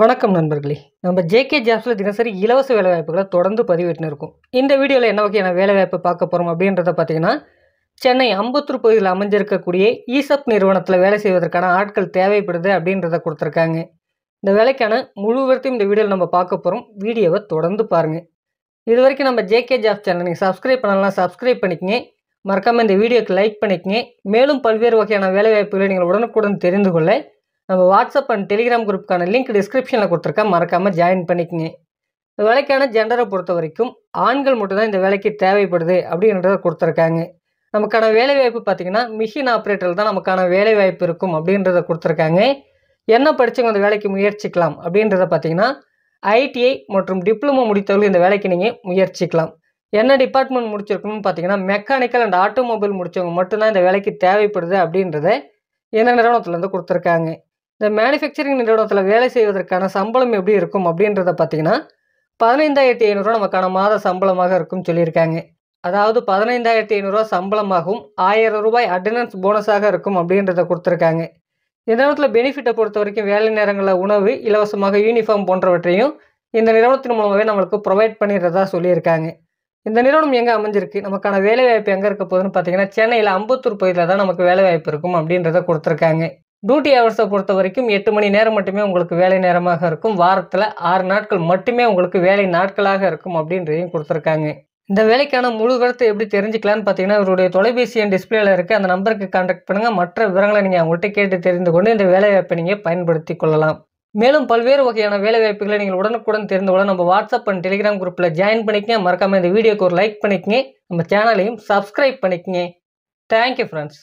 வணக்கம் நண்பர்களே நம்ம ஜேகே ஜாப்ஸில் தினசரி இலவச வேலைவாய்ப்புகளை தொடர்ந்து பதிவேற்றினு இருக்கும் இந்த வீடியோவில் என்ன வகையான வேலைவாய்ப்பு பார்க்க போகிறோம் அப்படின்றத பார்த்தீங்கன்னா சென்னை அம்பத்தூர் பகுதியில் அமைஞ்சிருக்கக்கூடிய ஈசப் நிறுவனத்தில் வேலை செய்வதற்கான ஆட்கள் தேவைப்படுது அப்படின்றத கொடுத்துருக்காங்க இந்த வேலைக்கான முழு இந்த வீடியோவில் நம்ம பார்க்க போகிறோம் வீடியோவை தொடர்ந்து பாருங்கள் இது வரைக்கும் நம்ம ஜேகே ஜாப் சேனல் நீங்கள் சப்ஸ்கிரைப் பண்ணலாம் சப்ஸ்கிரைப் பண்ணிக்கங்க மறக்காமல் இந்த வீடியோக்கு லைக் பண்ணிக்கங்க மேலும் பல்வேறு வகையான வேலைவாய்ப்புகளை நீங்கள் உடனுக்குடன் தெரிந்து கொள்ள நம்ம வாட்ஸ்அப் அண்ட் டெலிகிராம் குரூப்புக்கான லிங்க் டிஸ்கிரிப்ஷனில் கொடுத்துருக்கேன் மறக்காமல் ஜாயின் பண்ணிக்கங்க இந்த வேலைக்கான ஜெண்டரை பொறுத்த வரைக்கும் ஆண்கள் மட்டும்தான் இந்த வேலைக்கு தேவைப்படுது அப்படின்றத கொடுத்துருக்காங்க நமக்கான வேலைவாய்ப்பு பார்த்திங்கன்னா மிஷின் ஆப்ரேட்டரில் தான் நமக்கான வேலைவாய்ப்பு இருக்கும் அப்படின்றத கொடுத்துருக்காங்க என்ன படித்தவங்க அந்த வேலைக்கு முயற்சிக்கலாம் அப்படின்றத பார்த்திங்கன்னா ஐடிஐ மற்றும் டிப்ளமோ முடித்தவர்கள் இந்த வேலைக்கு நீங்கள் முயற்சிக்கலாம் என்ன டிபார்ட்மெண்ட் முடிச்சிருக்கணும்னு பார்த்தீங்கன்னா மெக்கானிக்கல் அண்ட் ஆட்டோமொபைல் முடித்தவங்க மட்டும்தான் இந்த வேலைக்கு தேவைப்படுது அப்படின்றத என்ன நிறுவனத்துலேருந்து கொடுத்துருக்காங்க இந்த மேனுஃபேக்சரிங் நிறுவனத்தில் வேலை செய்வதற்கான சம்பளம் எப்படி இருக்கும் அப்படின்றத பார்த்தீங்கன்னா பதினைந்தாயிரத்தி ஐநூறுரூவா நமக்கான மாத சம்பளமாக இருக்கும்னு சொல்லியிருக்காங்க அதாவது பதினைந்தாயிரத்தி ஐநூறுரூவா சம்பளமாகவும் ஆயிரம் ரூபாய் அட்டண்டன்ஸ் போனஸாக இருக்கும் அப்படின்றத கொடுத்துருக்காங்க இந்த நிறுவனத்தில் பெனிஃபிட்டை பொறுத்த வரைக்கும் வேலை நேரங்களில் உணவு இலவசமாக யூனிஃபார்ம் போன்றவற்றையும் இந்த நிறுவனத்தின் மூலமாகவே நம்மளுக்கு ப்ரொவைட் பண்ணிடுறதா சொல்லியிருக்காங்க இந்த நிறுவனம் எங்கே அமைஞ்சிருக்கு நமக்கான வேலைவாய்ப்பு எங்கே இருக்க போகுதுன்னு பார்த்தீங்கன்னா சென்னையில் அம்பத்தூர் பகுதியில் தான் நமக்கு வேலைவாய்ப்பு இருக்கும் அப்படின்றத கொடுத்துருக்காங்க டியூட்டி ஹவர்ஸை பொறுத்த வரைக்கும் எட்டு மணி நேரம் மட்டுமே உங்களுக்கு வேலை நேரமாக இருக்கும் வாரத்தில் ஆறு நாட்கள் மட்டுமே உங்களுக்கு வேலை நாட்களாக இருக்கும் அப்படின்றதையும் கொடுத்துருக்காங்க இந்த வேலைக்கான முழு எப்படி தெரிஞ்சுக்கலான்னு பார்த்தீங்கன்னா இவருடைய தொலைபேசி என் டிஸ்பிளேல இருக்குது அந்த நம்பருக்கு கான்டாக்ட் பண்ணுங்கள் மற்ற விவரங்களை நீங்கள் அவங்கள்ட்ட கேட்டு தெரிந்து கொண்டு இந்த வேலைவாய்ப்பை நீங்கள் பயன்படுத்தி கொள்ளலாம் மேலும் பல்வேறு வகையான வேலைவாய்ப்புகளை நீங்கள் உடனுக்குடன் தெரிந்து கொள்ள நம்ம வாட்ஸ்அப் அண்ட் டெலிகிராம் குரூப்பில் ஜாயின் பண்ணிக்கங்க மறக்காமல் இந்த வீடியோக்கு ஒரு லைக் பண்ணிக்கங்க நம்ம சேனலையும் சப்ஸ்கிரைப் பண்ணிக்கங்க தேங்க்யூ ஃப்ரெண்ட்ஸ்